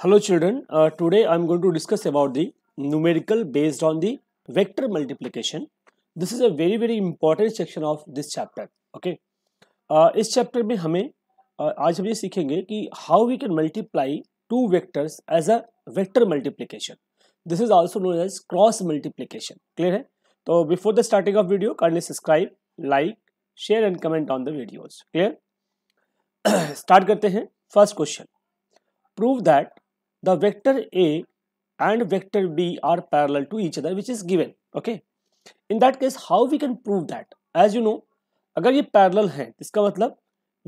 Hello children, uh, today I am going to discuss about the numerical based on the vector multiplication. This is a very very important section of this chapter. Okay, uh, इस chapter में हमें uh, आज हम ये सीखेंगे कि how we can multiply two vectors as a vector multiplication. This is also known as cross multiplication. Clear है? तो before the starting of video, kindly subscribe, like, share and comment on the videos. Clear? Start करते हैं first question. Prove that the vector A and vector B are parallel to each other which is given okay in that case how we can prove that as you know अगर ये parallel हैं इसका मतलब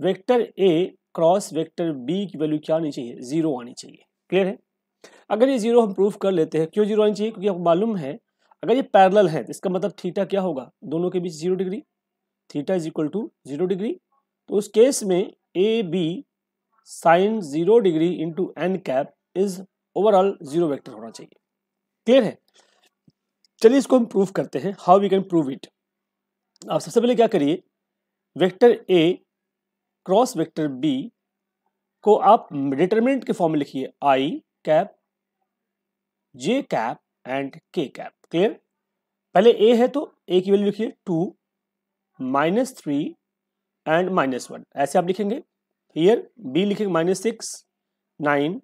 vector A cross vector B की value क्या आनी चाहिए zero आनी चाहिए क्लियर है अगर ये जीरो हम प्रूफ कर लेते हैं क्यों जीरो आनी चाहिए क्योंकि आपको मालूम है अगर ये पैरल है तो इसका मतलब थीटा क्या होगा दोनों के बीच zero degree theta is equal to zero degree तो उस केस में A B sine zero degree into n cap is overall zero vector होना चाहिए क्लियर है चलिए इसको हम प्रूव करते हैं how we can prove it आप सबसे पहले क्या करिए वेक्टर ए क्रॉस वेक्टर बी को आप डिटर्मिनेंट के फॉर्म में लिखिए I cap J cap and K cap clear पहले ए है तो ए की वैल्यू लिखिए two minus three and minus one ऐसे आप लिखेंगे हियर बी लिखेंगे minus six nine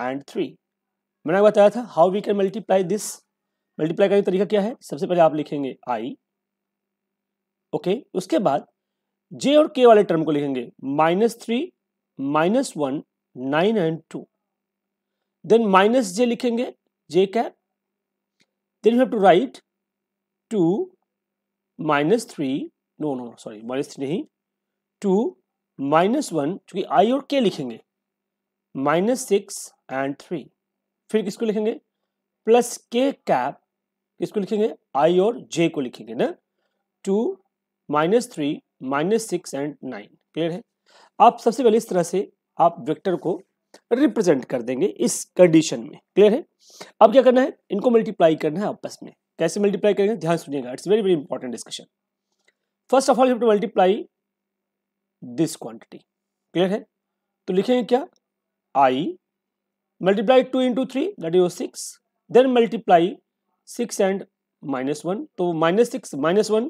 and three मैंने बताया था how we can multiply this multiply का तरीका क्या है सबसे पहले आप लिखेंगे आई ओके okay, उसके बाद जे और के वाले टर्म को लिखेंगे minus three minus one nine and two then minus J लिखेंगे J cap then you have to write two minus three no no sorry minus three नहीं टू माइनस वन चूंकि आई और के लिखेंगे माइनस सिक्स एंड थ्री फिर किसको लिखेंगे plus K cap किसको लिखेंगे आई और जे को लिखेंगे ना two minus three minus six and nine clear है आप सबसे पहले इस तरह से आप वेक्टर को रिप्रेजेंट कर देंगे इस कंडीशन में क्लियर है अब क्या करना है इनको मल्टीप्लाई करना है आपस में कैसे मल्टीप्लाई करेंगे ध्यान सुनिएगा it's very very important discussion first of all to multiply this quantity clear है तो लिखेंगे क्या i multiply 2 into 3 that is 6 then multiply 6 and minus one तो minus six minus one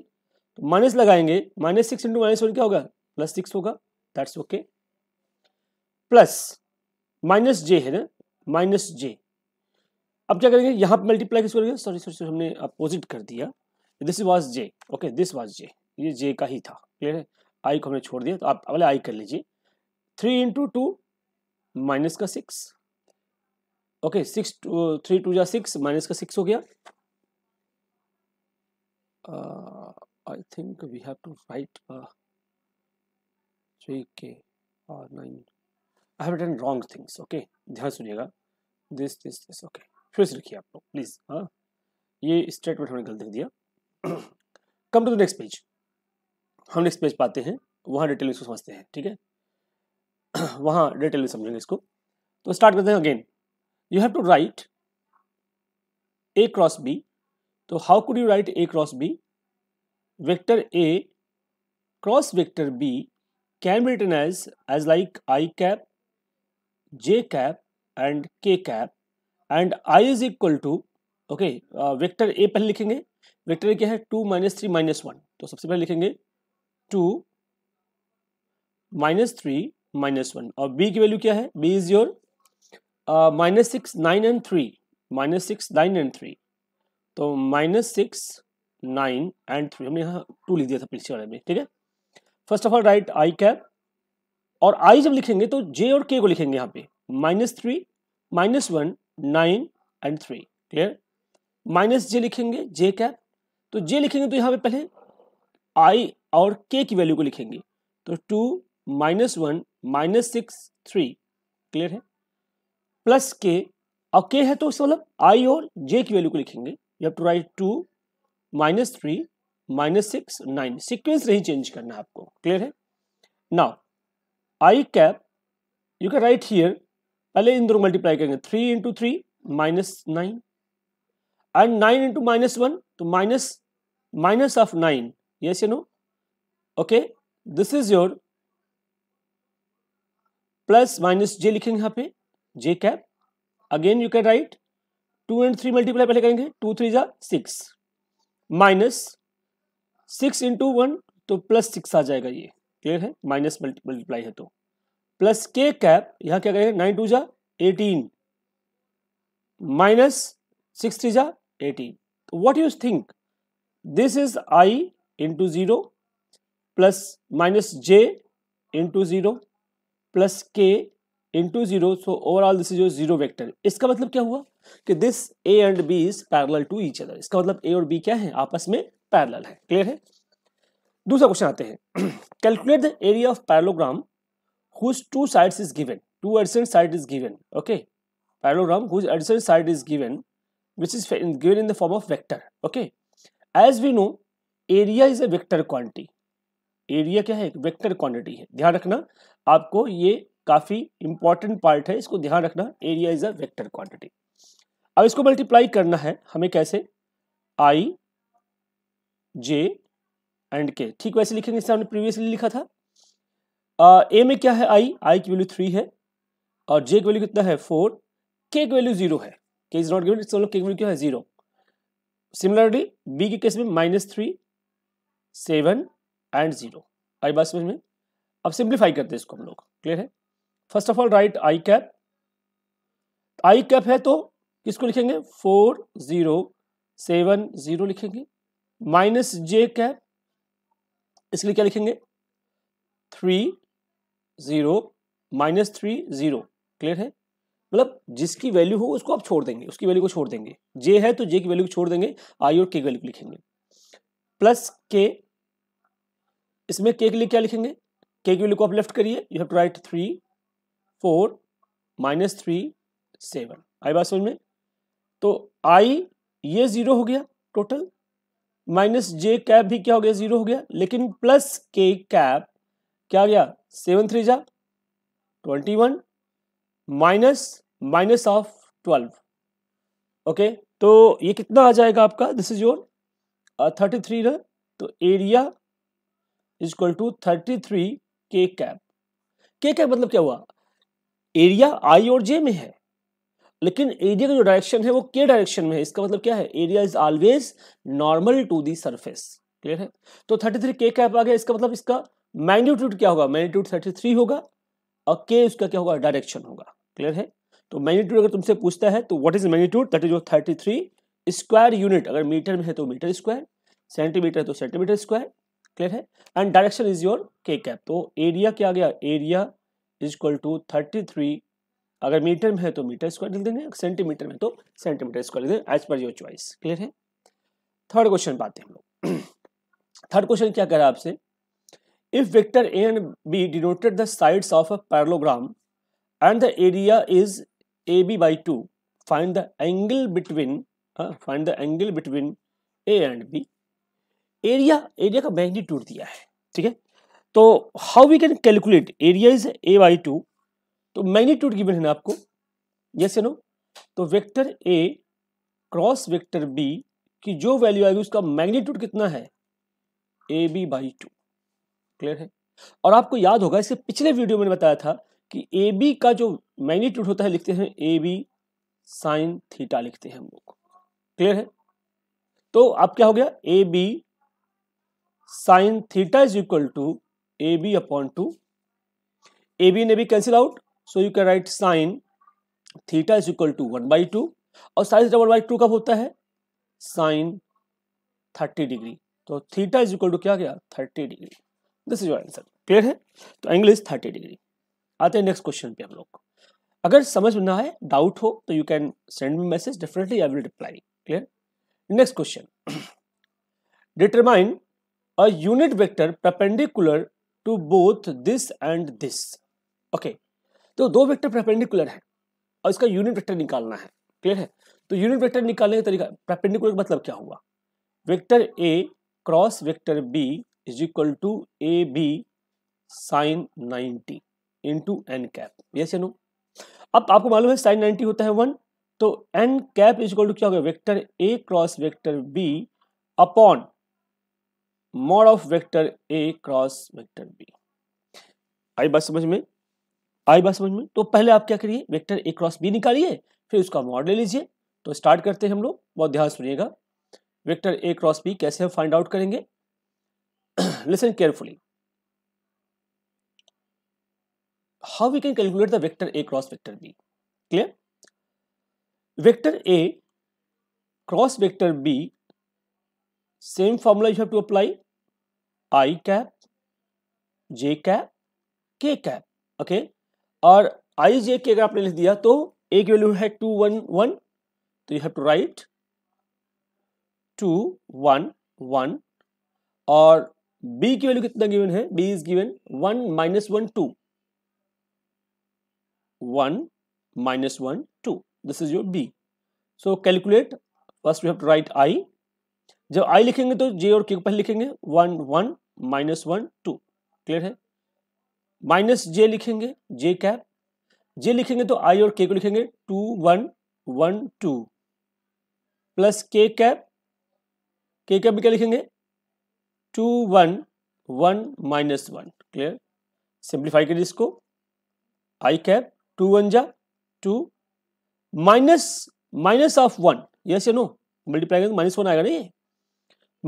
minus लगाएंगे minus six into minus one क्या होगा plus six होगा that's okay plus minus J है ना माइनस जे अब क्या करेंगे यहाँ पर मल्टीप्लाई किस करेंगे सॉरी सॉरी हमने अपोजिट कर दिया this was J okay this was J ये जे का ही था क्लियर है आई को हमने छोड़ दिया तो आप पहले आई कर लीजिए थ्री इंटू टू माइनस का six okay six two three two या सिक्स माइनस का सिक्स हो गया I think we have to write three के और nine I have written wrong things okay ध्यान सुनिएगा दिस दिस दिस ओके फिर से लिखिए आप लोग प्लीज़ हाँ ये स्टेटमेंट हमने गलत लिख दिया come to the next page हम नेक्स्ट पेज पाते हैं वहाँ डिटेल में इसको समझते हैं ठीक है वहां डिटेल में समझेंगे इसको तो स्टार्ट करते हैं again you have to write A cross B तो how could you write A cross B vector A cross vector B can be written as as like I cap J cap and K cap and I is equal to okay vector A पहले लिखेंगे vector A क्या है two minus three minus one तो सबसे पहले लिखेंगे two minus three minus one और B की वैल्यू क्या है B is your minus six nine and three minus six nine and three तो minus six nine and three हमने यहाँ टू लिख दिया था पिछले वाले में ठीक है first of all write I cap और आई जब लिखेंगे तो जे और के को लिखेंगे यहाँ पे minus three minus one nine and three clear minus J लिखेंगे जे कैप तो जे लिखेंगे तो यहाँ पे पहले आई और के की वैल्यू को लिखेंगे तो two minus one minus six three clear है प्लस के और के है तो इसका मतलब आई और जे की वैल्यू को लिखेंगे you have to write two minus three minus six nine sequence नहीं चेंज करना है आपको क्लियर है now I cap you can write here पहले इन दोनों मल्टीप्लाई करेंगे three into three minus nine and nine into minus one तो minus minus of nine yes you know okay this is your plus minus J लिखेंगे यहाँ पे J cap again you can write two and three multiply पहले करेंगे two three जा six minus six into one तो plus six आ जाएगा ये क्लियर है माइनस मल्टीप्लाई है तो प्लस के कैप यहाँ क्या करेंगे नाइन टू जा एटीन माइनस सिक्स थ्री जा एटीन तो what you think this is I into zero plus minus J into zero plus K into zero so overall this is your zero vector इसका मतलब क्या हुआ कि this A and B is parallel to each other इसका मतलब ए और B क्या है आपस में पैरल है क्लियर है दूसरा क्वेश्चन आते हैं calculate the area of parallelogram whose two sides is given to adjacent side is given okay parallelogram whose adjacent side is given which is given in the form of vector okay as we know area is a vector quantity area क्या है एक vector quantity है ध्यान रखना आपको ये काफ़ी important part है इसको ध्यान रखना area is a vector quantity अब इसको मल्टीप्लाई करना है हमें कैसे आई जे एंड के ठीक वैसे लिखेंगे जैसे हमने प्रीवियसली लिखा था ए uh, में क्या है आई आई की वैल्यू थ्री है और जे की वैल्यू कितना है फोर के की वैल्यू जीरो है के इज नॉट गिवन इट्स के की वैल्यू क्या है जीरो सिमिलरली बी के केस में minus three seven and zero I बात समझ में अब सिंप्लीफाई करते हैं इसको हम लोग क्लियर है first of all write I cap I cap है तो किसको लिखेंगे फोर जीरो सेवन जीरो लिखेंगे माइनस जे कैप इसके लिए क्या लिखेंगे three zero minus three zero clear है मतलब जिसकी वैल्यू हो उसको आप छोड़ देंगे उसकी वैल्यू को छोड़ देंगे जे है तो जे की वैल्यू को छोड़ देंगे आई और के वैल्यू को लिखेंगे प्लस के इसमें के के लिए क्या लिखेंगे के की वैल्यू को आप लेफ्ट करिए you have to write three four minus three seven I बात समझ में तो आई ये जीरो हो गया टोटल माइनस जे कैप भी क्या हो गया जीरो हो गया लेकिन प्लस के कैप क्या गया सेवन थ्री जा twenty one minus minus of twelve okay तो ये कितना आ जाएगा आपका this is your thirty three तो area is equal to thirty three K cap K cap मतलब क्या हुआ एरिया आई और जे में है लेकिन एरिया का जो डायरेक्शन है वो के डायरेक्शन में है इसका मतलब क्या है area is always normal to the surface clear है तो थर्टी थ्री के कैप आ गया इसका मतलब इसका मैग्नीट्यूड क्या होगा मैग्नीट्यूड थर्टी थ्री होगा और के उसका क्या होगा डायरेक्शन होगा क्लियर है तो मैग्नीट्यूड अगर तुमसे पूछता है तो what is magnitude that is your thirty three square unit अगर मीटर में है तो मीटर स्क्वायर सेंटीमीटर है तो सेंटीमीटर स्क्वायर क्लियर है and direction is your K cap तो एरिया क्या गया area is equal to thirty three अगर मीटर में है तो मीटर स्क्वायर लिख देंगे सेंटीमीटर में तो सेंटीमीटर स्क्वायर लिख देंगे as per your choice clear है थर्ड क्वेश्चन पाते हैं हम लोग थर्ड क्वेश्चन क्या कह रहा है आपसे if vector A and B denoted the sides of a parallelogram and the area is A B by two find the angle between find the angle between A and B area area का magnitude दिया है ठीक है तो how we can calculate area is A by two तो magnitude given है ना आपको यस नो तो वेक्टर ए क्रॉस वेक्टर बी की जो वैल्यू आएगी उसका मैग्नीट्यूड कितना है A B by two clear है और आपको याद होगा इसके पिछले वीडियो में बताया था कि ए बी का जो मैग्नीट्यूड होता है लिखते हैं ए बी साइन थीटा लिखते हैं हम लोग क्लियर है तो आप क्या हो गया A B sine theta is equal to A B upon two A B ने भी cancel out so you can write sine theta is equal to one by two और sine theta one by two कब होता है sine thirty degree तो theta is equal to क्या गया thirty degree this is your answer clear है तो angle is thirty degree आते हैं नेक्स्ट क्वेश्चन पे हम लोग अगर समझ में ना है डाउट हो तो you can send me message definitely I will reply clear next question determine a unit vector perpendicular to both this and this okay तो दो वेक्टर प्रपेंडिकुलर है और इसका यूनिट वेक्टर निकालना है क्लियर है तो यूनिट वेक्टर निकालने का तरीका प्रपेंडिकुलर का मतलब क्या हुआ vector A cross vector B is equal to A B sine 90 into N cap yes या अब आपको मालूम है साइन नाइनटी होता है वन तो N cap is equal to क्या होगा vector A cross vector B upon mod of vector A cross vector B I बात समझ में आई बात समझ में तो पहले आप क्या करिए वेक्टर ए क्रॉस बी निकालिए फिर उसका मॉड ले लीजिए तो स्टार्ट करते हैं हम लोग बहुत ध्यान सुनिएगा वेक्टर ए क्रॉस बी कैसे हम फाइंड आउट करेंगे listen carefully how we can calculate the vector A cross vector B clear vector A cross vector B same formula you have to apply I cap J cap K cap okay और I j के अगर आपने लिख दिया तो A की value है two one one तो you have to write two one one और बी की वैल्यू कितना गिवन है B is given one minus one two one minus one two this is your B. So calculate first you have to write I जब I लिखेंगे तो जे और K को पहले लिखेंगे one one minus one two clear है minus J लिखेंगे J cap जे लिखेंगे तो आई और के को लिखेंगे two one one two plus K cap K cap भी क्या लिखेंगे two one one minus one clear simplify करिए इसको आई कैप टू वन जा two minus minus of one yes या नो मल्टीप्लाई करेंगे माइनस तो वन आएगा ना ये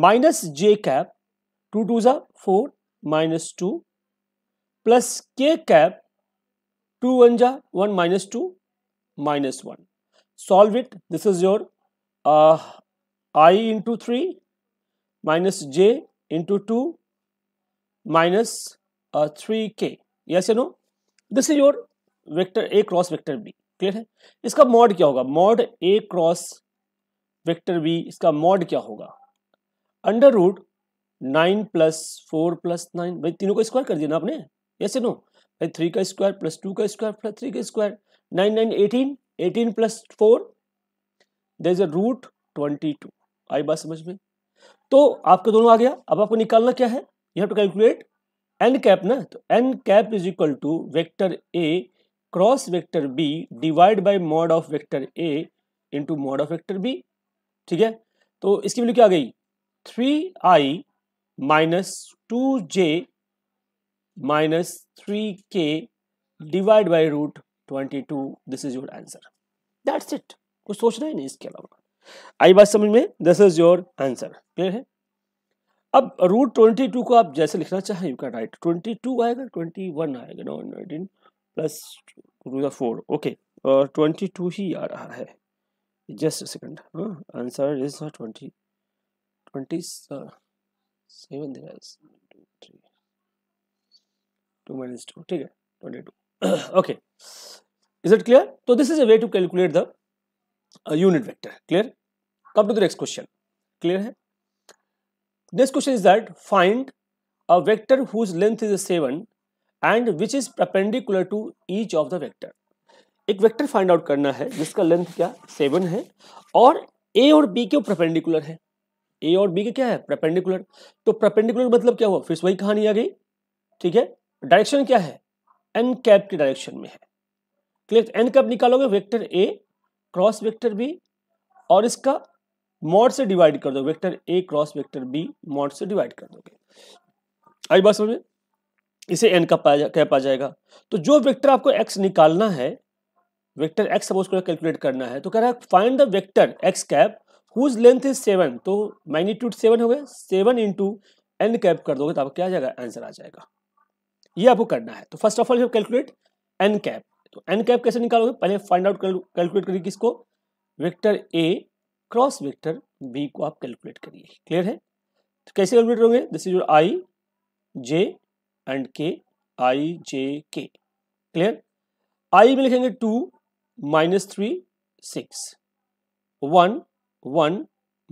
minus J cap two two जा four minus two plus K cap two one जा one minus two minus one solve it this is your I into three minus J into two minus three K yes no this is your vector A cross vector B clear है इसका mod क्या होगा mod A cross vector B इसका mod क्या होगा under root nine plus four plus nine भाई तीनों को स्क्वायर कर दिया ना आपने ऐसे नो भाई थ्री का स्क्वायर प्लस टू का स्क्वायर प्लस थ्री का square nine nine eighteen eighteen plus four there is a root twenty two I बात समझ में तो आपका दोनों आ गया अब आपको निकालना क्या है you have to calculate n cap ना तो N cap is equal to vector A cross vector b divide by mod of vector a into mod of vector b ठीक है तो इसकी वैल्यू क्या आ गई three i minus two j minus three k divide by root twenty two this is your answer that's it कुछ सोचना ही नहीं इसके अलावा आई बात समझ में this is your answer clear है अब रूट ट्वेंटी टू को आप जैसे लिखना चाहें you can write twenty two आएगा ट्वेंटी वन आएगा no nineteen plus two the four okay और ट्वेंटी टू ही आ रहा है just second answer is not twenty 27 two minus two ठीक है twenty two okay is it clear तो this is a way to calculate the unit vector clear come to the next question clear है next question is that find a vector whose length is seven and which is perpendicular to each of the vector एक vector find out करना है जिसका length क्या seven है और ए और B क्यों परपेंडिकुलर है ए और बी के क्या है प्रपेंडिकुलर तो प्रपेंडिकुलर मतलब क्या हुआ फिर वही कहानी आ गई ठीक है डायरेक्शन क्या है एन कैप के डायरेक्शन में है क्लियर एन कैप निकालोगे वेक्टर ए क्रॉस वेक्टर बी और इसका मॉड से डिवाइड कर दो वेक्टर ए क्रॉस वेक्टर बी मॉड से डिवाइड कर दोगे आई बात समझ में इसे एन का कैप आ जाएगा तो जो वेक्टर आपको एक्स निकालना है वेक्टर एक्स सपोज कर कैलकुलेट करना है तो कह रहा है find the vector x cap whose length is seven तो मैग्नीट्यूड सेवन हो गए सेवन इंटू एन कैप कर दोगे तो आपको क्या आ जाएगा आंसर आ जाएगा ये आपको करना है तो first of all calculate n cap तो एन कैप कैसे निकालोगे पहले फाइंड आउट कैलकुलेट करिए किसको वेक्टर ए क्रॉस वेक्टर बी को आप कैलकुलेट करिए क्लियर है तो कैसे कैलकुलेट होंगे this is your i j and k i j k clear i में लिखेंगे two minus three six one one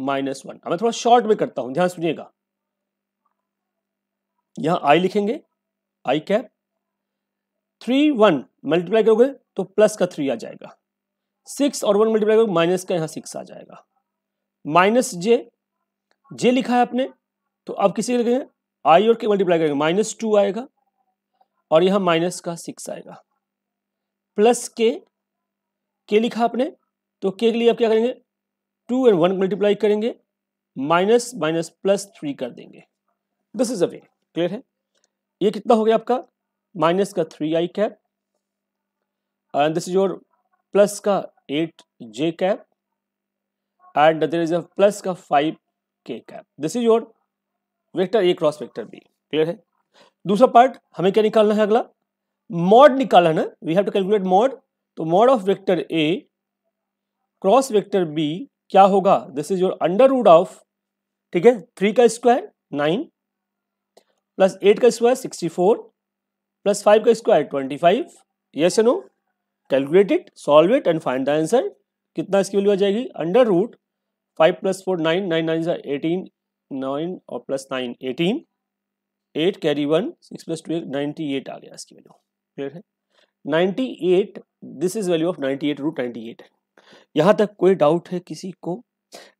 minus one अब मैं थोड़ा शॉर्ट में करता हूं ध्यान सुनिएगा यहां आई लिखेंगे i cap three one multiply करोगे तो प्लस का थ्री आ जाएगा सिक्स और वन मल्टीप्लाई करोगे माइनस का यहां सिक्स आ जाएगा माइनस जे जे लिखा है आपने तो अब किसी के आई और के मल्टीप्लाई करेंगे माइनस टू आएगा और यहां माइनस का सिक्स आएगा प्लस के के लिखा आपने तो के के लिए आप क्या करेंगे टू एंड वन मल्टीप्लाई करेंगे माइनस माइनस प्लस थ्री कर देंगे this is a way clear है ये कितना हो गया आपका माइनस का three i cap and this is your plus का eight j cap and there is a plus का five k cap this is your vector A cross vector B clear है दूसरा पार्ट हमें क्या निकालना है अगला मॉड निकालना है ना we have to calculate mod तो mod of vector A cross vector b क्या होगा this is your under root of ठीक है थ्री का स्क्वायर नाइन प्लस एट का square sixty four plus five का square twenty five yes no calculate it solve it and find the answer कितना इसकी value आ जाएगी under root five plus four nine nine nine सा eighteen nine और plus nine eighteen eight carry one six plus two ninety eight आ गया इसकी value clear है ninety eight this is value of ninety eight root ninety eight है यहां तक कोई डाउट है किसी को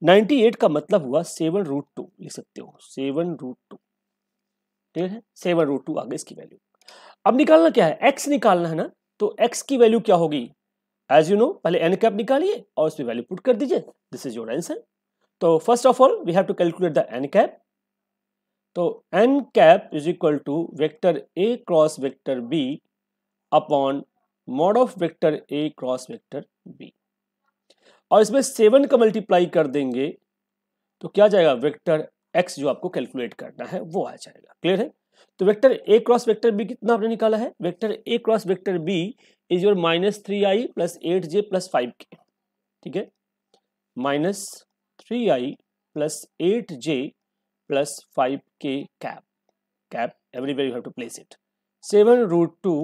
98 का मतलब हुआ सेवन रूट टू लिख सकते हो सेवन रूट टू ठीक है सेवन रूट टू आगे इसकी वैल्यू अब निकालना क्या है एक्स निकालना है ना तो एक्स की वैल्यू क्या होगी एज यू नो पहले एन कैप निकालिए और उसमें वैल्यू पुट कर दीजिए दिस इज योर आंसर तो first of all we have to calculate the n cap तो N cap is equal to vector A cross vector B upon mod of vector A cross vector b और इसमें seven का multiply कर देंगे तो क्या जाएगा वेक्टर एक्स जो आपको कैलकुलेट करना है वो आ जाएगा क्लियर है तो वेक्टर ए क्रॉस वेक्टर बी कितना आपने निकाला है vector A cross vector B is your minus three i plus eight j plus five k ठीक है minus three i plus eight j plus five k cap cap everywhere you have to place it seven root two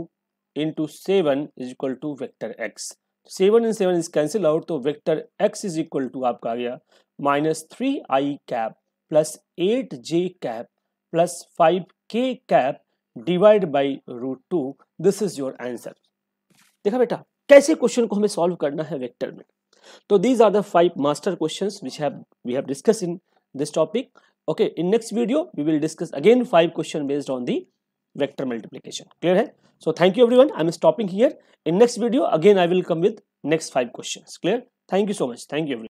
into seven is equal to vector x seven and seven is cancel out तो vector x is equal to आपका आ गया minus three i cap plus eight j cap plus five k cap divide by root two this is your answer देखा बेटा कैसे question को हमें solve करना है वेक्टर में तो these are the five master question which have we have discuss in this topic okay in next video we will discuss again five question based on the vector multiplication. Clear hai? So thank you everyone. i am stopping here. In next video, again I will come with next five questions. Clear? Thank you so much. Thank you everyone.